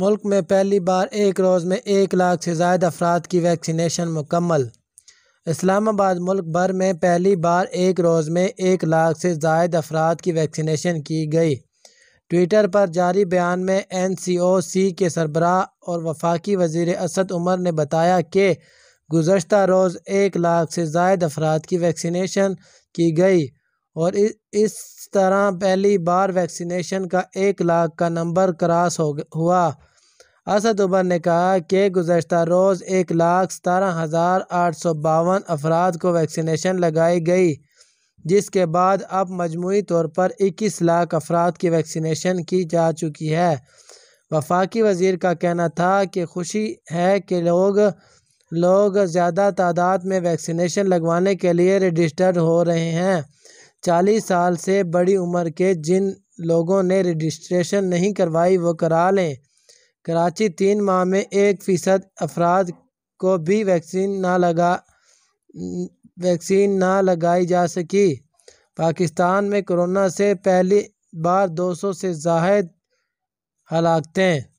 मुल्क में पहली बार एक रोज़ में एक लाख से जायद अफराद की वैक्सीनेशन मुकम्मल इस्लामाबाद मुल्क भर में पहली बार एक रोज़ में एक लाख से जायद अफराद की वैक्सीनेशन की गई ट्विटर पर जारी बयान में एन सी ओ सी के सरबरा और वफाकी वजीर असद उमर ने बताया कि गुज्त रोज़ एक लाख से जायद अफराद की वैक्सीनेशन की गई और इस तरह पहली बार वैक्सीनेशन का एक लाख का नंबर क्रॉस हो हुआ असद उमर ने कहा कि गुजशत रोज़ एक लाख सतारह हज़ार आठ सौ बावन अफराद को वैक्सीनेशन लगाई गई जिसके बाद अब मजमू तौर पर इक्कीस लाख अफराद की वैक्सीनेशन की जा चुकी है वफाकी वज़ी का कहना था कि खुशी है कि लोग लोग ज़्यादा तादाद में वैक्सीनेशन लगवाने के लिए रजिस्टर्ड हो रहे हैं चालीस साल से बड़ी उम्र के जिन लोगों ने रजिस्ट्रेशन नहीं करवाई वो करा लें कराची तीन माह में एक फ़ीसद अफराद को भी वैक्सीन ना लगा वैक्सीन ना लगाई जा सकी पाकिस्तान में कोरोना से पहली बार दो सौ से जायद हलाकतें